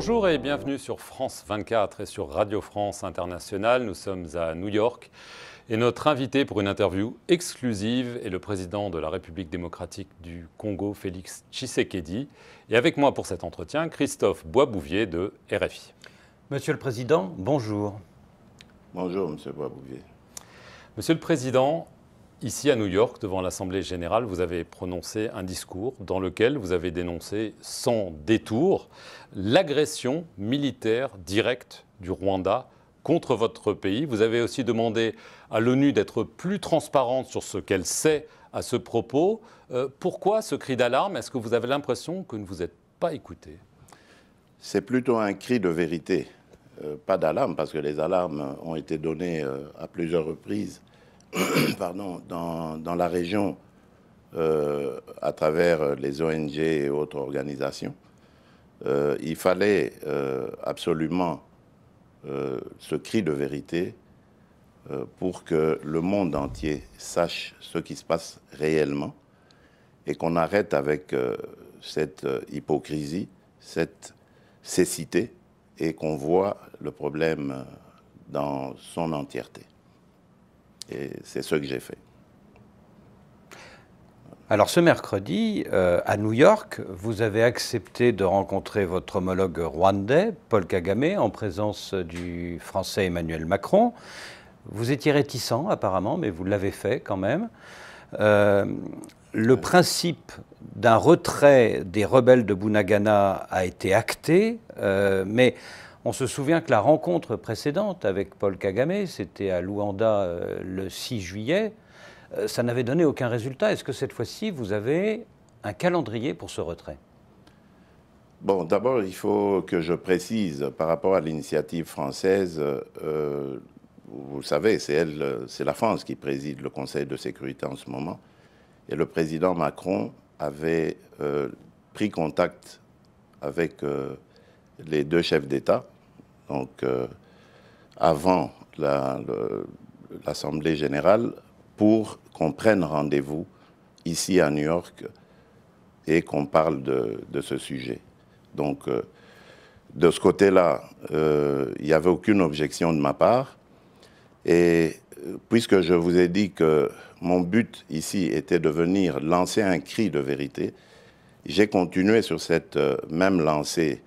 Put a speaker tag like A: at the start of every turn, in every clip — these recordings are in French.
A: Bonjour et bienvenue sur France 24 et sur Radio France Internationale. Nous sommes à New York et notre invité pour une interview exclusive est le président de la République démocratique du Congo, Félix Tshisekedi. Et avec moi pour cet entretien, Christophe Boisbouvier de RFI.
B: Monsieur le Président, bonjour. Bonjour, Monsieur
A: Boisbouvier. Monsieur le Président, Ici à New York, devant l'Assemblée générale, vous avez prononcé un discours dans lequel vous avez dénoncé sans détour l'agression militaire directe du Rwanda contre votre pays. Vous avez aussi demandé à l'ONU d'être plus transparente sur ce qu'elle sait à ce propos. Euh, pourquoi ce cri d'alarme Est-ce que vous avez l'impression que ne vous êtes pas écouté
C: C'est plutôt un cri de vérité, euh, pas d'alarme, parce que les alarmes ont été données euh, à plusieurs reprises pardon, dans, la région euh, à travers les ONG et autres organisations. Euh, il fallait euh, absolument ce cri de vérité pour que le monde entier sache ce qui se passe réellement et qu'on arrête avec cette hypocrisie, cette cécité et qu'on voit le problème dans son entièreté. Et c'est ce que j'ai fait.
B: Alors ce mercredi, euh, à New York, vous avez accepté de rencontrer votre homologue rwandais, Paul Kagame, en présence du Français Emmanuel Macron. Vous étiez réticent apparemment, mais vous l'avez fait quand même. Euh, le principe d'un retrait des rebelles de Bunagana a été acté, euh, mais on se souvient que la rencontre précédente avec Paul Kagame, c'était à Luanda euh, le 6 juillet, euh, ça n'avait donné aucun résultat. Est-ce que cette fois-ci, vous avez un calendrier pour ce retrait
C: Bon, d'abord, il faut que je précise par rapport à l'initiative française. Euh, vous savez, c'est elle, c'est la France qui préside le Conseil de sécurité en ce moment, et le président Macron avait euh, pris contact avec les deux chefs d'État, donc euh, avant l'Assemblée générale, pour qu'on prenne rendez-vous ici à New York et qu'on parle de, ce sujet. Donc, euh, de ce côté-là, euh, il n'y avait aucune objection de ma part. Et puisque je vous ai dit que mon but ici était de venir lancer un cri de vérité, j'ai continué sur cette même lancée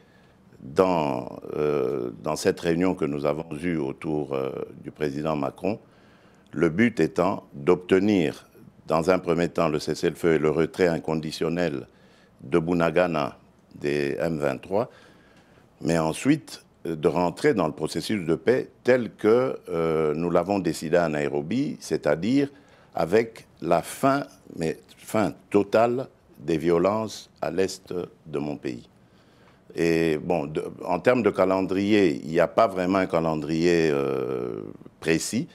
C: euh, dans, cette réunion que nous avons eue autour euh, du président Macron, le but étant d'obtenir, dans un premier temps, le cessez-le-feu et le retrait inconditionnel de Bounagana des M23, mais ensuite euh, de rentrer dans le processus de paix tel que nous l'avons décidé à Nairobi, c'est-à-dire avec la fin, mais fin totale des violences à l'est de mon pays bon, en termes de calendrier, il n'y a pas vraiment un calendrier euh, précis,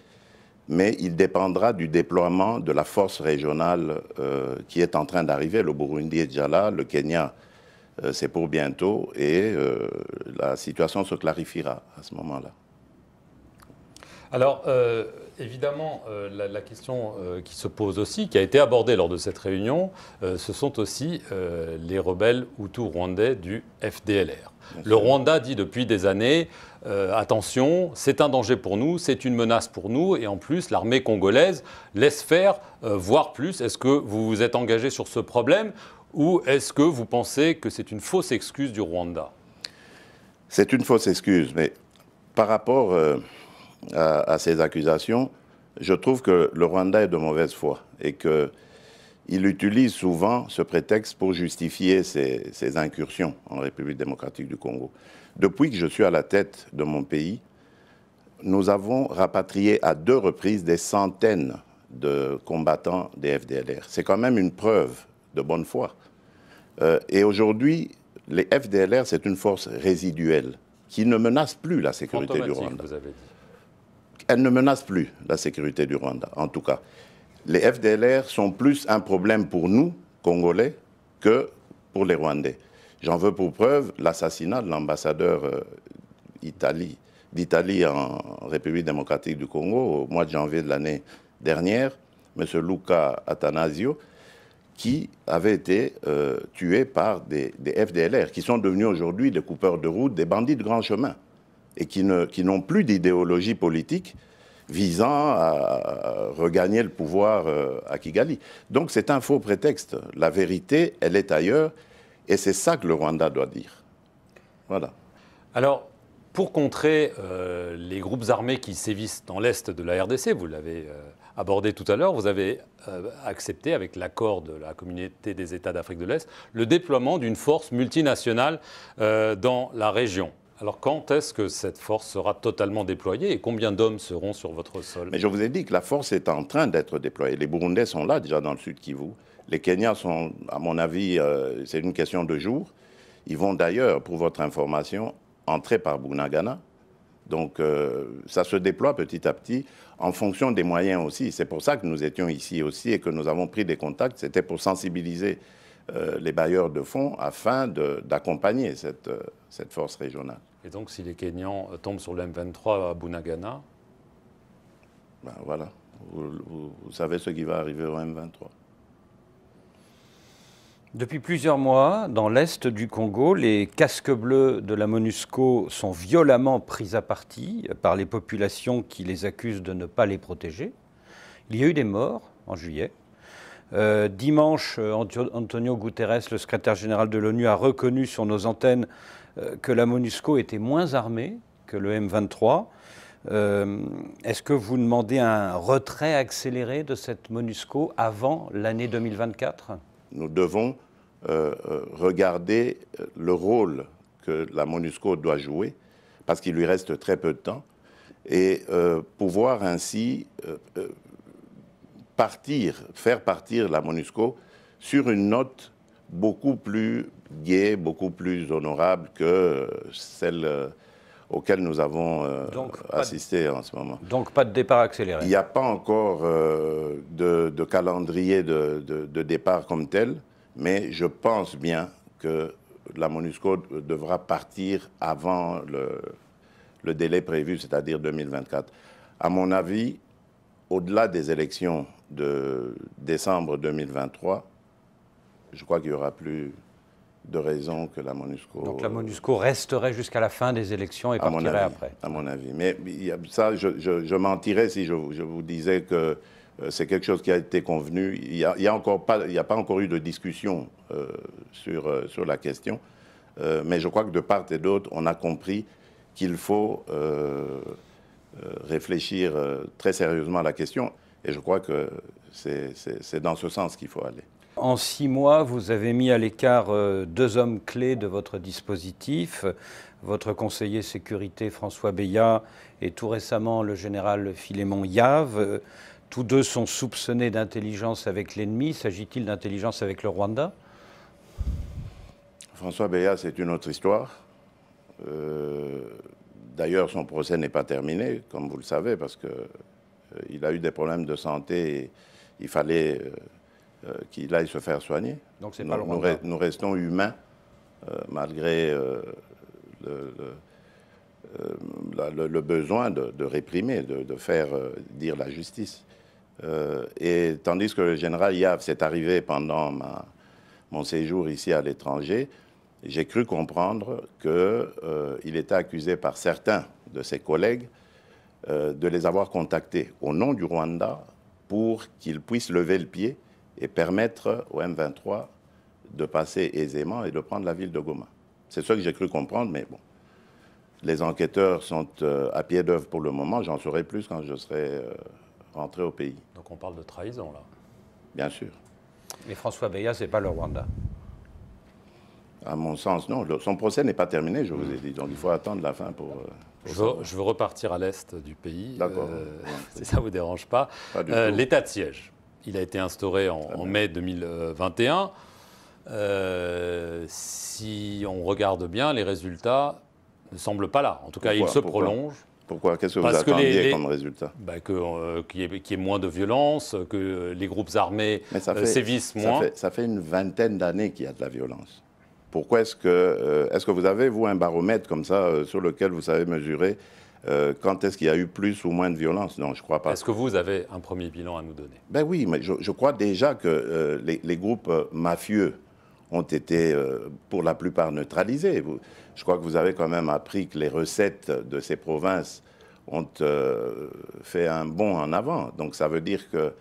C: mais il dépendra du déploiement de la force régionale euh, qui est en train d'arriver. Le Burundi est déjà là, le Kenya, euh, c'est pour bientôt, et la situation se clarifiera à ce moment-là.
A: Alors, euh, évidemment, euh, la, question euh,
C: qui se pose aussi, qui a été abordée lors de cette réunion,
A: ce sont aussi les rebelles hutus-rwandais du FDLR. Le Rwanda dit depuis des années attention, c'est un danger pour nous, c'est une menace pour nous, et en plus, l'armée congolaise laisse faire, voire plus. Est-ce que vous vous êtes engagé sur ce problème ou est-ce que vous pensez que c'est une fausse excuse du Rwanda
C: C'est une fausse excuse, mais par rapport à, ces accusations, je trouve que le Rwanda est de mauvaise foi et qu'il utilise souvent ce prétexte pour justifier ses, incursions en République démocratique du Congo. Depuis que je suis à la tête de mon pays, nous avons rapatrié à deux reprises des centaines de combattants des FDLR. C'est quand même une preuve de bonne foi. Euh, et aujourd'hui, les FDLR, c'est une force résiduelle qui ne menace plus la sécurité du Rwanda. Vous avez dit elle ne menace plus la sécurité du Rwanda, en tout cas. Les FDLR sont plus un problème pour nous, Congolais, que pour les Rwandais. J'en veux pour preuve l'assassinat de l'ambassadeur euh, d'Italie en République démocratique du Congo au mois de janvier de l'année dernière, M. Luca Atanasio, qui avait été euh, tué par des, des, FDLR, qui sont devenus aujourd'hui des coupeurs de route, des bandits de grand chemin et qui n'ont plus d'idéologie politique visant à regagner le pouvoir euh, à Kigali. Donc c'est un faux prétexte. La vérité, elle est ailleurs, et c'est ça que le Rwanda doit dire. Voilà.
A: Alors, pour contrer euh, les groupes armés qui sévissent dans l'Est de la RDC, vous l'avez euh, abordé tout à l'heure, vous avez accepté, avec l'accord de la communauté des États d'Afrique de l'Est, le déploiement d'une force multinationale dans la région. Alors quand est-ce que cette force sera totalement déployée et combien d'hommes seront sur votre
C: sol Mais je vous ai dit que la force est en train d'être déployée. Les Burundais sont là déjà dans le sud Kivu. Les Kenyans sont, à mon avis, euh, c'est une question de jours. Ils vont d'ailleurs, pour votre information, entrer par Bunagana. Donc euh, ça se déploie petit à petit en fonction des moyens aussi. C'est pour ça que nous étions ici aussi et que nous avons pris des contacts. C'était pour sensibiliser euh, les bailleurs de fonds afin d'accompagner cette, euh, cette force régionale.
A: Et donc, si les Kenyans euh, tombent sur le M23 à Bunagana
C: ben, Voilà, vous savez ce qui va arriver au M23.
B: Depuis plusieurs mois, dans l'est du Congo, les casques bleus de la MONUSCO sont violemment pris à partie par les populations qui les accusent de ne pas les protéger. Il y a eu des morts en juillet, euh, dimanche, euh, Antonio Guterres, le secrétaire général de l'ONU, a reconnu sur nos antennes euh, que la MONUSCO était moins armée que le M23. Est-ce que vous demandez un retrait accéléré de cette MONUSCO avant l'année 2024
C: Nous devons regarder le rôle que la MONUSCO doit jouer, parce qu'il lui reste très peu de temps, et pouvoir ainsi partir, faire partir la MONUSCO sur une note beaucoup plus gaie, beaucoup plus honorable que euh, celle euh, auquel nous avons euh, assisté en ce moment.
B: Donc pas de départ accéléré. Il n'y a
C: pas encore de, calendrier de, départ comme tel, mais je pense bien que la MONUSCO devra partir avant le, le délai prévu, c'est-à-dire 2024. À mon avis, au-delà des élections de décembre 2023, je crois qu'il n'y aura plus de raison que la MONUSCO. Donc la euh,
B: MONUSCO resterait jusqu'à la fin des élections et partirait après.
C: À mon avis. Mais ça, je, mentirais si je, vous disais que euh, c'est quelque chose qui a été convenu. Il n'y a, pas, a pas encore eu de discussion euh, sur, sur la question. mais je crois que de part et d'autre, on a compris qu'il faut réfléchir très sérieusement à la question. Et je crois que c'est dans ce sens qu'il faut aller. En
B: six mois, vous avez mis à l'écart euh, deux hommes clés de votre dispositif, votre conseiller sécurité François Béat et tout récemment le général Philémon Yave. Tous deux sont soupçonnés d'intelligence avec l'ennemi. S'agit-il d'intelligence avec le Rwanda
C: François Béat, c'est une autre histoire. Euh, d'ailleurs, son procès n'est pas terminé, comme vous le savez, parce que euh, il a eu des problèmes de santé et il fallait euh, euh, qu'il aille se faire soigner. Donc nous, restons humains malgré le, besoin de, réprimer, de, faire dire la justice. et tandis que le général Yav s'est arrivé pendant mon séjour ici à l'étranger, j'ai cru comprendre qu'il était accusé par certains de ses collègues euh, de les avoir contactés au nom du Rwanda pour qu'ils puissent lever le pied et permettre au M23 de passer aisément et de prendre la ville de Goma. C'est ça que j'ai cru comprendre, mais bon. Les enquêteurs sont euh, à pied d'œuvre pour le moment. J'en saurai plus quand je serai euh, rentré au pays.
B: Donc on parle de trahison, là Bien sûr. Mais François Beya, ce n'est pas le Rwanda
C: À mon sens, non. son procès n'est pas terminé, je vous ai dit. Donc il faut attendre la fin pour.
A: Je veux, repartir à l'est du pays. Euh, si ça ne vous dérange pas. Euh, l'état de siège, il a été instauré en, mai 2021. Euh, si on regarde bien, les résultats ne semblent pas là. En tout cas, ils se prolongent.
C: Pourquoi Qu'est-ce que vous attendiez comme résultat bah
A: Qu'il y, ait moins de violence, que les groupes armés sévissent moins. Ça fait,
C: ça fait une vingtaine d'années qu'il y a de la violence. Pourquoi est-ce que, euh, est-ce que vous avez, vous, un baromètre comme ça euh, sur lequel vous savez mesurer euh, quand est-ce qu'il y a eu plus ou moins de violence Non, je ne crois pas. Est-ce que
A: vous avez un premier bilan à nous donner
C: Ben oui, mais je, crois déjà que les, groupes mafieux ont été pour la plupart neutralisés. Je crois que vous avez quand même appris que les recettes de ces provinces ont fait un bond en avant. Donc ça veut dire que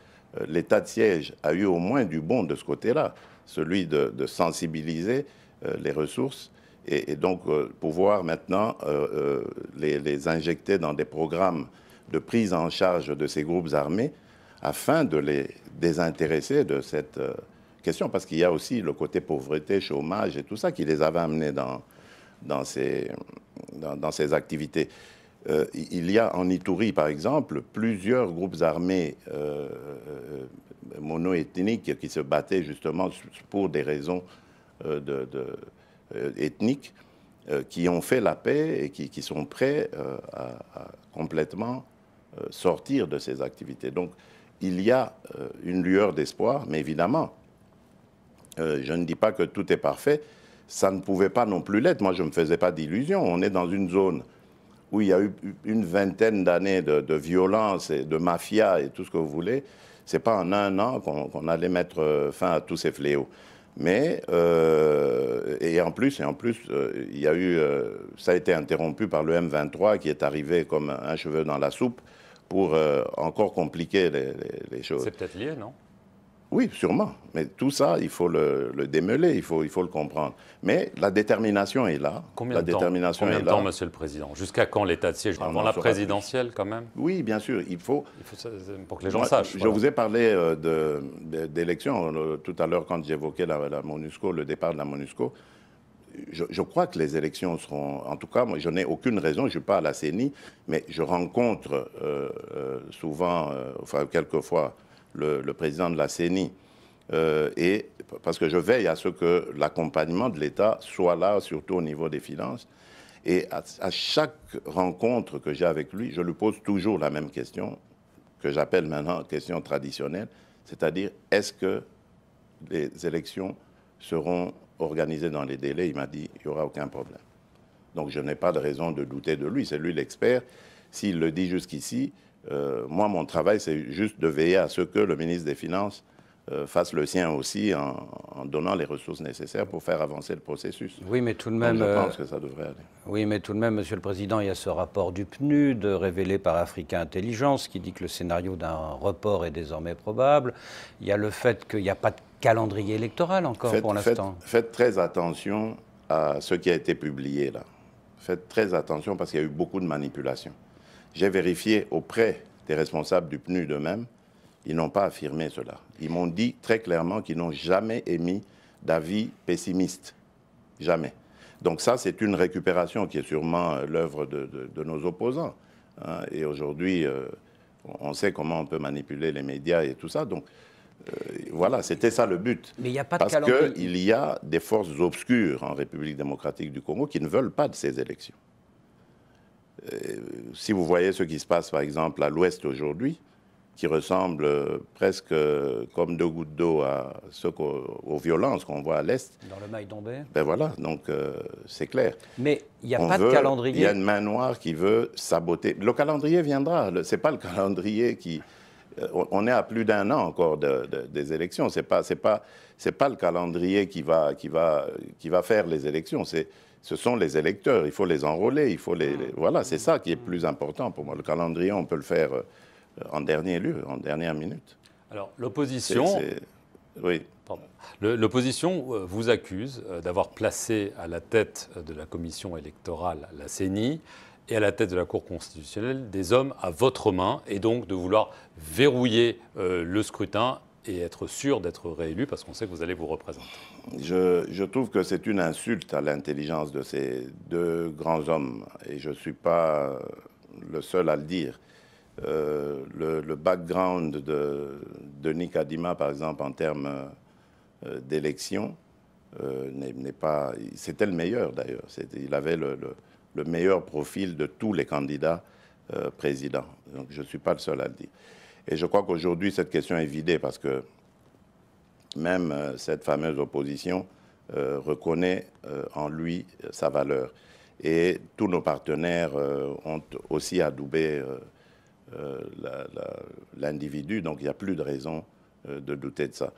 C: l'État de siège a eu au moins du bon de ce côté-là, celui de sensibiliser euh, les ressources et, donc euh, pouvoir maintenant euh, les, injecter dans des programmes de prise en charge de ces groupes armés afin de les désintéresser de cette question, parce qu'il y a aussi le côté pauvreté, chômage et tout ça qui les avait amenés dans, dans, ces, dans, activités. il y a en Itourie, par exemple, plusieurs groupes armés mono-ethniques qui se battaient justement pour des raisons euh, de, euh, ethniques euh, qui ont fait la paix et qui, sont prêts à, complètement sortir de ces activités. Donc il y a une lueur d'espoir, mais évidemment, je ne dis pas que tout est parfait, ça ne pouvait pas non plus l'être. Moi, je ne me faisais pas d'illusions. On est dans une zone où il y a eu une vingtaine d'années de, violence et de mafia et tout ce que vous voulez. Ce n'est pas en un an qu'on allait mettre fin à tous ces fléaux. Mais, euh, et en plus, et en plus euh, il y a eu, euh, ça a été interrompu par le M23 qui est arrivé comme un cheveu dans la soupe pour encore compliquer les choses. C'est peut-être lié, non oui, sûrement. Mais tout ça, il faut le, démêler, il faut, il faut le comprendre. Mais la détermination est là. Combien la de temps, détermination Monsieur
A: le Président Jusqu'à quand l'état de siège ah, la présidentielle, quand même
C: Oui, bien sûr. Il faut. Il faut
A: pour que les gens sachent. Je vous
C: ai parlé euh, d'élections euh, tout à l'heure quand j'évoquais la, la, MONUSCO, le départ de la MONUSCO. Je, crois que les élections seront. En tout cas, moi, je n'ai aucune raison, je ne suis pas à la CENI, mais je rencontre euh, souvent, enfin, quelquefois, le, président de la CENI. Euh, et parce que je veille à ce que l'accompagnement de l'État soit là, surtout au niveau des finances. Et à, à chaque rencontre que j'ai avec lui, je lui pose toujours la même question, que j'appelle maintenant question traditionnelle, c'est-à-dire est-ce que les élections seront organisées dans les délais Il m'a dit, il n'y aura aucun problème. Donc je n'ai pas de raison de douter de lui, c'est lui l'expert. S'il le dit jusqu'ici, euh, moi, mon travail, c'est juste de veiller à ce que le ministre des Finances euh, fasse le sien aussi en, donnant les ressources nécessaires pour faire avancer le processus. Oui, mais tout de même. je euh, pense que ça devrait aller.
B: Oui, mais tout de même, Monsieur le Président, il y a ce rapport du PNUD révélé par Africa Intelligence qui dit que le scénario d'un report est désormais probable. Il y a le fait qu'il n'y a pas de calendrier électoral encore pour l'instant.
C: Faites, faites très attention à ce qui a été publié là. Faites très attention parce qu'il y a eu beaucoup de manipulations. J'ai vérifié auprès des responsables du PNU eux-mêmes, ils n'ont pas affirmé cela. Ils m'ont dit très clairement qu'ils n'ont jamais émis d'avis pessimiste. Jamais. Donc ça, c'est une récupération qui est sûrement euh, l'œuvre de, nos opposants. Hein. Et aujourd'hui, euh, on sait comment on peut manipuler les médias et tout ça. Donc euh, voilà, c'était ça le but. Mais il n'y a pas de Parce qu'il y a des forces obscures en République démocratique du Congo qui ne veulent pas de ces élections. Euh, si vous voyez ce qui se passe, par exemple, à l'Ouest aujourd'hui, qui ressemble euh, presque euh, comme deux gouttes d'eau à ce aux violences qu'on voit à l'Est. Dans le mail Ben voilà, donc c'est clair. Mais il n'y a pas de calendrier. Il y a une main noire qui veut saboter. Le calendrier viendra. C'est pas le calendrier qui. On est à plus d'un an encore des élections. Ce n'est pas, c'est pas le calendrier qui va, qui, va, qui va faire les élections. C'est ce sont les électeurs, il faut les enrôler, il faut ah. les... Voilà, c'est ça qui est plus important pour moi. Le calendrier, on peut le faire euh, en dernier lieu, en dernière minute. Alors, l'opposition... Oui.
A: L'opposition euh, vous accuse euh, d'avoir placé à la tête de la commission électorale, la CENI, et à la tête de la Cour constitutionnelle, des hommes à votre main, et donc de vouloir verrouiller le scrutin et être sûr d'être réélu, parce qu'on sait que vous allez vous représenter
C: je, trouve que c'est une insulte à l'intelligence de ces deux grands hommes, et je ne suis pas euh, le seul à le dire. Euh, le, background de, de Nick par exemple, en termes euh, d'élection, n'est pas. C'était le meilleur d'ailleurs. Il avait le, le, meilleur profil de tous les candidats présidents. Donc je ne suis pas le seul à le dire. Et je crois qu'aujourd'hui, cette question est vidée parce que même euh, cette fameuse opposition euh, reconnaît euh, en lui sa valeur. Et tous nos partenaires ont aussi adoubé l'individu, donc il n'y a plus de raison de douter de ça.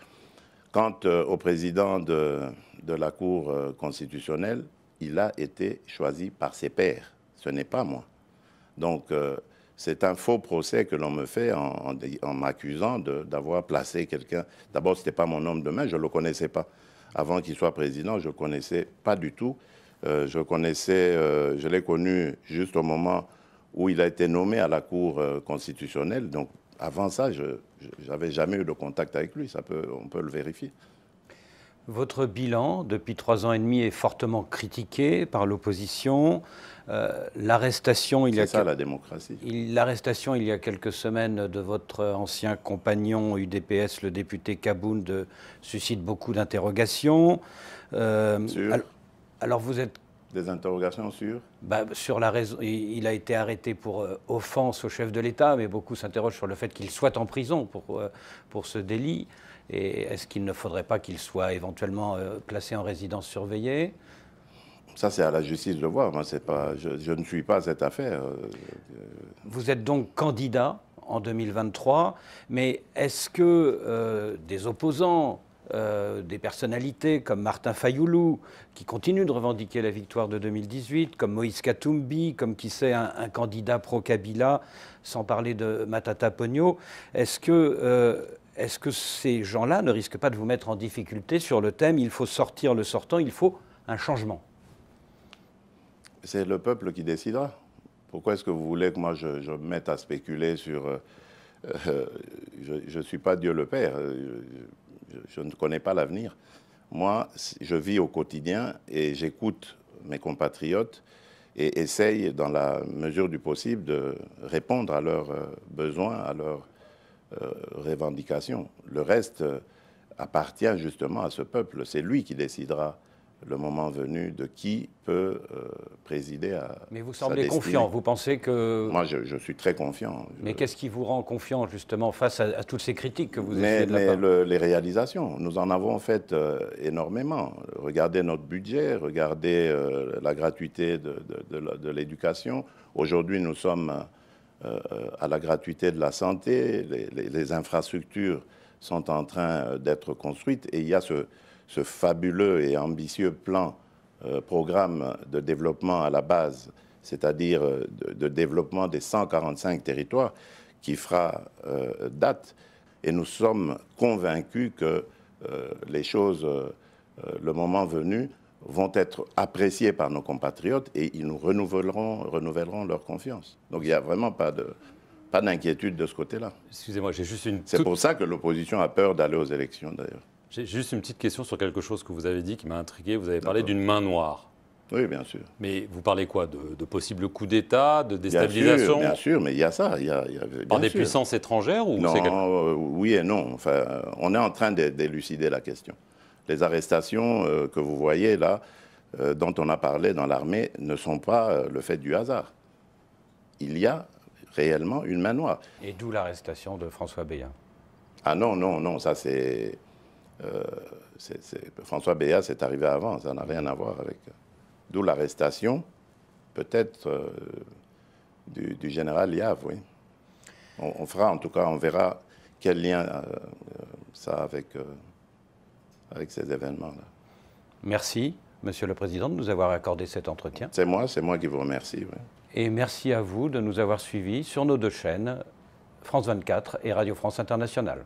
C: Quant au président de, la Cour constitutionnelle, il a été choisi par ses pairs. Ce n'est pas moi. Donc, c'est un faux procès que l'on me fait en, m'accusant d'avoir placé quelqu'un. D'abord, ce n'était pas mon homme de main, je ne le connaissais pas. Avant qu'il soit président, je ne connaissais pas du tout. Euh, je connaissais, euh, je l'ai connu juste au moment où il a été nommé à la Cour euh, constitutionnelle. Donc, avant ça, je n'avais jamais eu de contact avec lui. on peut le vérifier.
B: Votre bilan, depuis trois ans et demi, est fortement critiqué par l'opposition. Euh, l'arrestation, il y a la démocratie. L'arrestation il y a quelques semaines de votre ancien compagnon UDPS, le député Kaboun, suscite beaucoup d'interrogations. Euh... Alors, vous êtes des interrogations sur bah, Sur la raison. Il, a été arrêté pour euh, offense au chef de l'État, mais beaucoup s'interrogent sur le fait qu'il soit en prison pour, euh, pour ce délit. Et est-ce qu'il ne faudrait pas qu'il soit éventuellement euh, placé en résidence surveillée
C: ça, c'est à la justice de voir. Moi, hein. pas, je, ne suis pas à cette affaire. Euh, euh.
B: Vous êtes donc candidat en 2023, mais est-ce que des opposants, des personnalités comme Martin Fayoulou, qui continue de revendiquer la victoire de 2018, comme Moïse Katumbi, comme qui sait un, candidat pro-Kabila, sans parler de Matata Pogno, est-ce que est-ce que ces gens-là ne risquent pas de vous mettre en difficulté sur le thème il faut sortir le sortant, il faut un changement
C: C'est le peuple qui décidera. Pourquoi est-ce que vous voulez que moi je, me mette à spéculer sur... Euh, euh, je ne suis pas Dieu le Père, euh, je, je ne connais pas l'avenir. Moi, je vis au quotidien et j'écoute mes compatriotes et essaye, dans la mesure du possible, de répondre à leurs besoins, à leurs euh, revendication Le reste euh, appartient justement à ce peuple. C'est lui qui décidera le moment venu de qui peut euh, présider à. Mais vous semblez confiant, vous
B: pensez que. Moi,
C: je, suis très confiant.
B: Mais qu'est-ce qui vous rend confiant, justement, face à, toutes ces critiques que vous essayez de Mais
C: les réalisations, nous en avons fait énormément. Regardez notre budget, regardez la gratuité de, de l'éducation. Aujourd'hui, nous sommes euh, à la gratuité de la santé. Les, infrastructures sont en train euh, d'être construites et il y a ce, fabuleux et ambitieux plan, euh, programme de développement à la base, c'est-à-dire de, développement des 145 territoires qui fera date. Et nous sommes convaincus que les choses, le moment venu, vont être appréciés par nos compatriotes et ils nous renouvelleront, renouvelleront leur confiance. Donc il n'y a vraiment pas de, pas d'inquiétude de ce côté-là. Excusez-moi, j'ai juste une. C'est pour ça que l'opposition a peur d'aller aux élections, d'ailleurs.
A: J'ai juste une petite question sur quelque chose que vous avez dit qui m'a intrigué. Vous avez parlé d'une main noire. Oui, bien sûr. Mais vous parlez quoi De, de possibles coups d'État, de déstabilisation bien sûr, bien
C: sûr, mais il y a ça. Il y a, Par des puissances
A: étrangères ou Non,
C: euh, oui et non. Enfin, on est en train d'élucider la question les arrestations euh, que vous voyez là, euh, dont on a parlé dans l'armée, ne sont pas euh, le fait du hasard. Il y a réellement une main noire.
B: Et d'où l'arrestation de François Béat
C: Ah non, non, non, ça c'est... François Béat, c'est arrivé avant, ça n'a rien à voir avec... D'où l'arrestation, peut-être, du, général Yav, oui. On, on, fera, en tout cas, on verra quel lien ça a avec avec ces événements-là.
B: Merci, Monsieur le Président, de nous avoir accordé cet entretien.
C: C'est moi, c'est moi qui vous
B: remercie. Et merci à vous de nous avoir suivis sur nos deux chaînes, France 24 et Radio France Internationale.